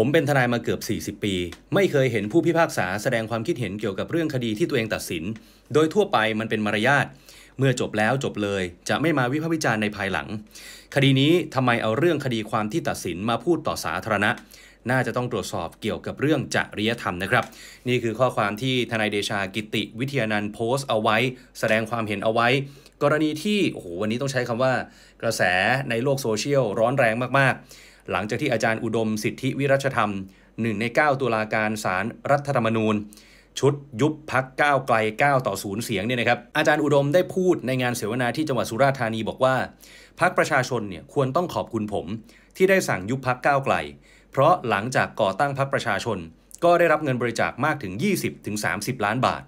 ผมเป็นทนายมาเกือบ 40 ปี ไม่เคยเห็นผู้พิพากษาแสดงความคิดเห็นเกี่ยวกับเรื่องคดีที่ตัวเองตัดสิน โดยทั่วไปมันเป็นมารยาทเมื่อจบแล้วจบเลย จะไม่มาวิพากษ์วิจารณ์ในภายหลัง คดีนี้ทำไมเอาเรื่องคดีความที่ตัดสินมาพูดต่อสาธารณะ น่าจะต้องตรวจสอบเกี่ยวกับเรื่องจริยธรรมนะครับ นี่คือข้อความที่ทนายเดชากิติวิทยานัน์โพสต์เอาไว้ แสดงความเห็นเอาไว้ กรณีที่โอ้โหวันนี้ต้องใช้คำว่า กระแสในโลกโซเชียลร้อนแรงมากๆหลังจากที่อาจารย์อุดมสิทธิวิรัชธรรมหนึ่งใน9ตุลาการสารรัฐธรรมนูญ ชุดยุบพักก้าวไกล 9 ต่อศูนย์เสียงเนี่ยนะครับอาจารย์อุดมได้พูดในงานเสวนาที่จังหวัดสุราษฎร์ธานีบอกว่าพักประชาชนเนี่ยควรต้องขอบคุณผม ที่ได้สั่งยุบพักก้าวไกล เพราะหลังจากก่อตั้งพักประชาชน ก็ได้รับเงินบริจาคมากถึง 20-30 ล้านบาท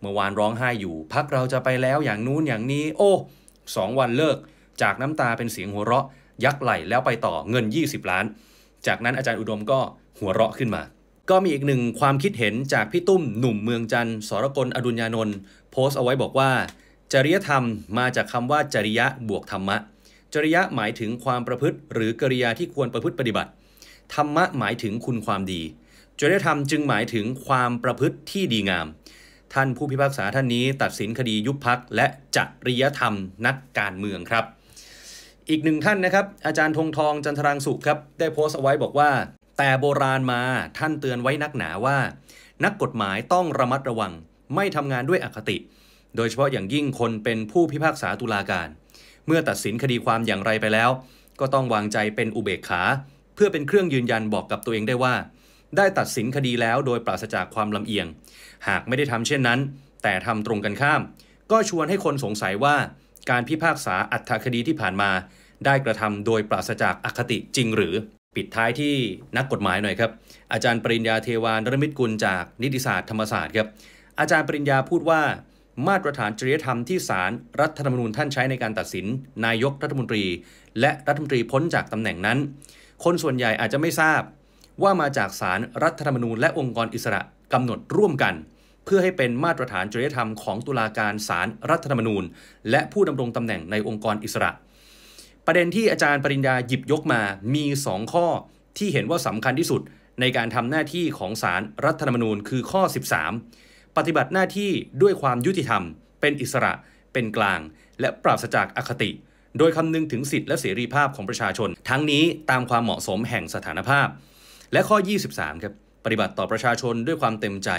เมื่อวานร้องไห้อยู่ พักเราจะไปแล้วอย่างนู้นอย่างนี้โอ้สองวันเลิกจากน้ำตาเป็นเสียงหัวเราะยักไหลแล้วไปต่อเงิน 20 ล้าน จากนั้นอาจารย์อุดมก็หัวเราะขึ้นมา ก็มีอีกหนึ่งความคิดเห็นจากพี่ตุ้มหนุ่มเมืองจันทร์สรกลอดุญญานนท์โพสต์เอาไว้บอกว่า จริยธรรมมาจากคำว่าจริยะบวกธรรมะ จริยะหมายถึงความประพฤติหรือกริยาที่ควรประพฤติปฏิบัติธรรมะหมายถึงคุณความดี จริยธรรมจึงหมายถึงความประพฤติที่ดีงาม ท่านผู้พิพากษาท่านนี้ตัดสินคดียุบพัก และจริยธรรมนักการเมืองครับอีกหนึ่งท่านนะครับ อาจารย์ธงทองจันทรังสุครับ ได้โพสต์เอาไว้บอกว่า แต่โบราณมาท่านเตือนไว้นักหนาว่า นักกฎหมายต้องระมัดระวัง ไม่ทำงานด้วยอคติ โดยเฉพาะอย่างยิ่งคนเป็นผู้พิพากษาตุลาการ เมื่อตัดสินคดีความอย่างไรไปแล้ว ก็ต้องวางใจเป็นอุเบกขา เพื่อเป็นเครื่องยืนยันบอกกับตัวเองได้ว่า ได้ตัดสินคดีแล้วโดยปราศจากความลำเอียง หากไม่ได้ทำเช่นนั้น แต่ทำตรงกันข้าม ก็ชวนให้คนสงสัยว่าการพิพากษาอัตคดีที่ผ่านมาได้กระทำโดยปราศจากอคติจริง หรือปิดท้ายที่นักกฎหมายหน่อยครับ อาจารย์ปริญญาเทวานรมิตกุลจากนิติศาสตร์ธรรมศาสตร์ครับอาจารย์ปริญญาพูดว่า มาตรฐานจริยธรรมที่ศาลรรัฐธรรมนูญท่านใช้ในการตัดสิน นายกรัฐมนตรี และรัฐมนตรีพ้นจากตำแหน่งนั้น คนส่วนใหญ่อาจจะไม่ทราบว่ามาจากศาลรรัฐธรรมนูญและองค์กรอิสระกำหนดร่วมกันเพื่อให้เป็นมาตรฐานจริยธรรมของตุลาการศาลรรัฐธรรมนูญ และผู้ดำรงตำแหน่งในองค์กรอิสระ ประเด็นที่อาจารย์ปริญญาหยิบยกมา มี 2 ข้อที่เห็นว่าสำคัญที่สุด ในการทำหน้าที่ของศาลรรัฐธรรมนูญ คือข้อ 13 ปฏิบัติหน้าที่ด้วยความยุติธรรม เป็นอิสระ เป็นกลาง และปราศจากอคติ โดยคำนึงถึงสิทธิและเสรีภาพของประชาชน ทั้งนี้ตามความเหมาะสมแห่งสถานภาพ และข้อ 23ครับปฏิบัติต่อประชาชนด้วยความเต็มใจ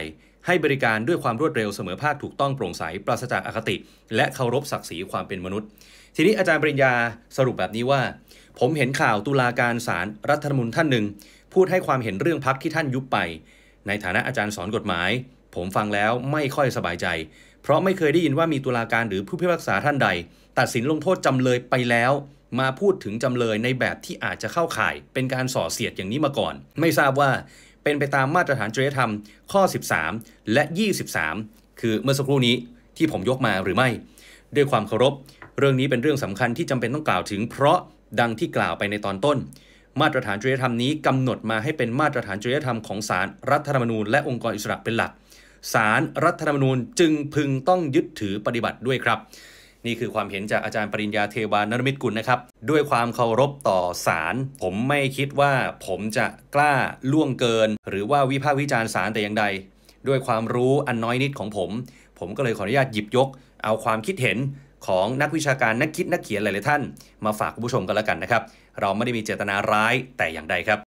ให้บริการด้วยความรวดเร็วเสมอภาคถูกต้องโปร่งใสปราศจากอคติ และเคารพศักดิ์ศรีความเป็นมนุษย์ ทีนี้อาจารย์ปริญญาสรุปแบบนี้ว่า ผมเห็นข่าวตุลาการศาลรรัฐธรรมนูญท่านหนึ่ง พูดให้ความเห็นเรื่องพักที่ท่านยุบไป ในฐานะอาจารย์สอนกฎหมาย ผมฟังแล้วไม่ค่อยสบายใจ เพราะไม่เคยได้ยินว่ามีตุลาการหรือผู้พิพากษาท่านใด ตัดสินลงโทษจำเลยไปแล้ว มาพูดถึงจำเลยในแบบที่อาจจะเข้าข่าย เป็นการส่อเสียดอย่างนี้มาก่อน ไม่ทราบว่าเป็นไปตามมาตรฐานจริยธรรม ข้อ 13 และ 23 คือเมื่อสักครู่นี้ที่ผมยกมาหรือไม่ ด้วยความเคารพ เรื่องนี้เป็นเรื่องสำคัญที่จำเป็นต้องกล่าวถึงเพราะดังที่กล่าวไปในตอนต้น มาตรฐานจริยธรรมนี้กำหนดมาให้เป็นมาตรฐานจริยธรรม ของศาลรรัฐธรรมนูญและองค์กรอิสระเป็นหลักศาลรรัฐธรรมนูญจึงพึงต้องยึดถือปฏิบัติด้วยครับนี่คือความเห็นจากอาจารย์ปริญญาเทวานรมิตกุลนะครับ ด้วยความเคารพต่อศาลผมไม่คิดว่าผมจะกล้าล่วงเกิน หรือว่าวิพากษ์วิจารณ์ศาลแต่อย่างใด ด้วยความรู้อันน้อยนิดของผม ผมก็เลยขออนุญาตหยิบยกเอาความคิดเห็นของนักวิชาการนักคิดนักเขียนหลายๆท่าน มาฝากคุณผู้ชมกันแล้วกันนะครับ เราไม่ได้มีเจตนาร้ายแต่อย่างใดครับ